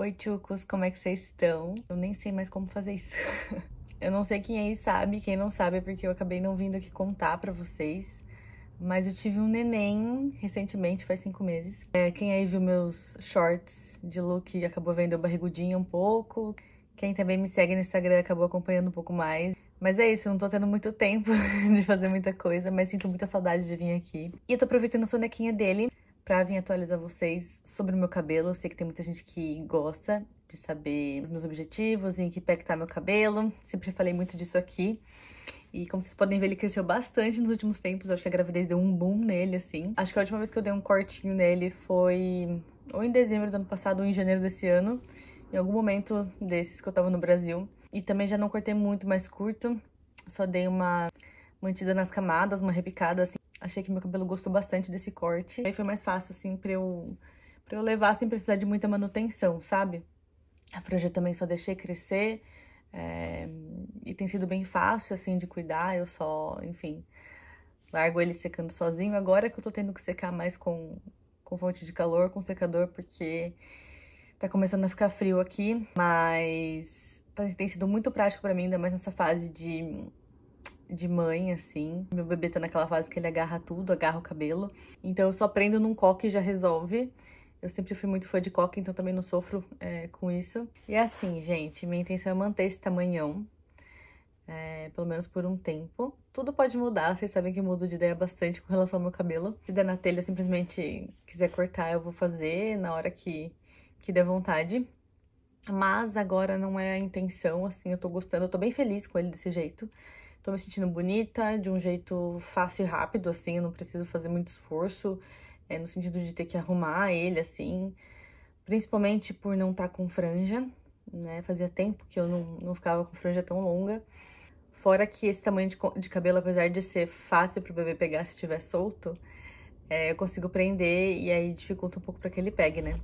Oi, tchucos, como é que vocês estão? Eu nem sei mais como fazer isso. eu não sei quem aí sabe, quem não sabe, é porque eu acabei não vindo aqui contar pra vocês. Mas eu tive um neném recentemente, faz cinco meses. É, quem aí viu meus shorts de look acabou vendo eu barrigudinha um pouco. Quem também me segue no Instagram acabou acompanhando um pouco mais. Mas é isso, não tô tendo muito tempo de fazer muita coisa, mas sinto muita saudade de vir aqui. E eu tô aproveitando a sonequinha dele pra vir atualizar vocês sobre o meu cabelo. Eu sei que tem muita gente que gosta de saber os meus objetivos, em que pé que tá meu cabelo. Sempre falei muito disso aqui. E como vocês podem ver, ele cresceu bastante nos últimos tempos. Eu acho que a gravidez deu um boom nele, assim. Acho que a última vez que eu dei um cortinho nele foi ou em dezembro do ano passado ou em janeiro desse ano. Em algum momento desses que eu tava no Brasil. E também já não cortei muito mais curto. Só dei uma mantida nas camadas, uma repicada, assim achei que meu cabelo gostou bastante desse corte. Aí foi mais fácil, assim, pra eu, pra eu levar sem precisar de muita manutenção, sabe? A franja também só deixei crescer é, e tem sido bem fácil, assim, de cuidar. Eu só, enfim, largo ele secando sozinho. Agora é que eu tô tendo que secar mais com, com fonte de calor, com secador, porque tá começando a ficar frio aqui. Mas tem sido muito prático pra mim, ainda mais nessa fase de de mãe, assim. Meu bebê tá naquela fase que ele agarra tudo, agarra o cabelo. Então eu só prendo num coque e já resolve. Eu sempre fui muito fã de coque, então também não sofro é, com isso. E é assim, gente, minha intenção é manter esse tamanhão, é, pelo menos por um tempo. Tudo pode mudar, vocês sabem que eu mudo de ideia bastante com relação ao meu cabelo. Se der na telha, eu simplesmente quiser cortar, eu vou fazer na hora que, que der vontade. Mas agora não é a intenção, assim, eu tô gostando, eu tô bem feliz com ele desse jeito tô me sentindo bonita de um jeito fácil e rápido, assim, eu não preciso fazer muito esforço, é, no sentido de ter que arrumar ele, assim, principalmente por não estar tá com franja, né? Fazia tempo que eu não, não ficava com franja tão longa. Fora que esse tamanho de, de cabelo, apesar de ser fácil pro bebê pegar se estiver solto, é, eu consigo prender e aí dificulta um pouco para que ele pegue, né?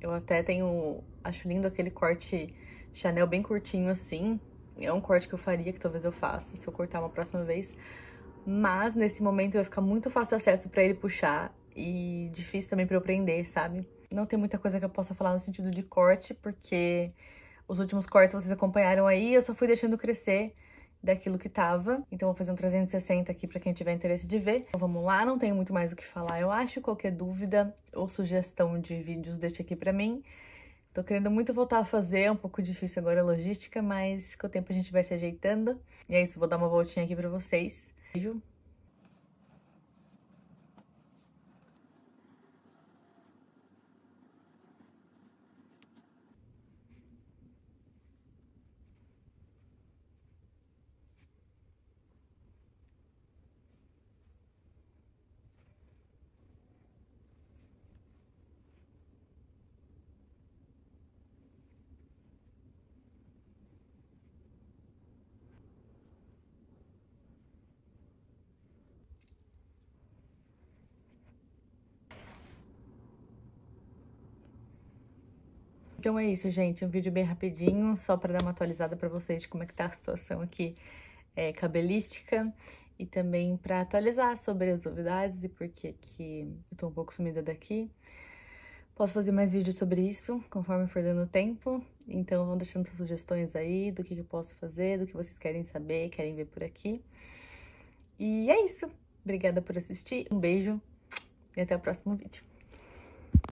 Eu até tenho, acho lindo aquele corte Chanel bem curtinho assim, é um corte que eu faria, que talvez eu faça, se eu cortar uma próxima vez. Mas nesse momento vai ficar muito fácil acesso pra ele puxar e difícil também pra eu prender, sabe? Não tem muita coisa que eu possa falar no sentido de corte, porque os últimos cortes vocês acompanharam aí, eu só fui deixando crescer daquilo que tava. Então vou fazer um 360 aqui para quem tiver interesse de ver. Então vamos lá, não tenho muito mais o que falar, eu acho. Qualquer dúvida ou sugestão de vídeos, deixa aqui para mim. Tô querendo muito voltar a fazer, é um pouco difícil agora a logística, mas com o tempo a gente vai se ajeitando. E é isso, vou dar uma voltinha aqui pra vocês. Beijo! Então é isso, gente. Um vídeo bem rapidinho, só para dar uma atualizada para vocês de como é que tá a situação aqui é, cabelística e também para atualizar sobre as novidades e por que que eu tô um pouco sumida daqui. Posso fazer mais vídeos sobre isso, conforme for dando tempo. Então vão deixando suas sugestões aí do que, que eu posso fazer, do que vocês querem saber, querem ver por aqui. E é isso. Obrigada por assistir, um beijo e até o próximo vídeo.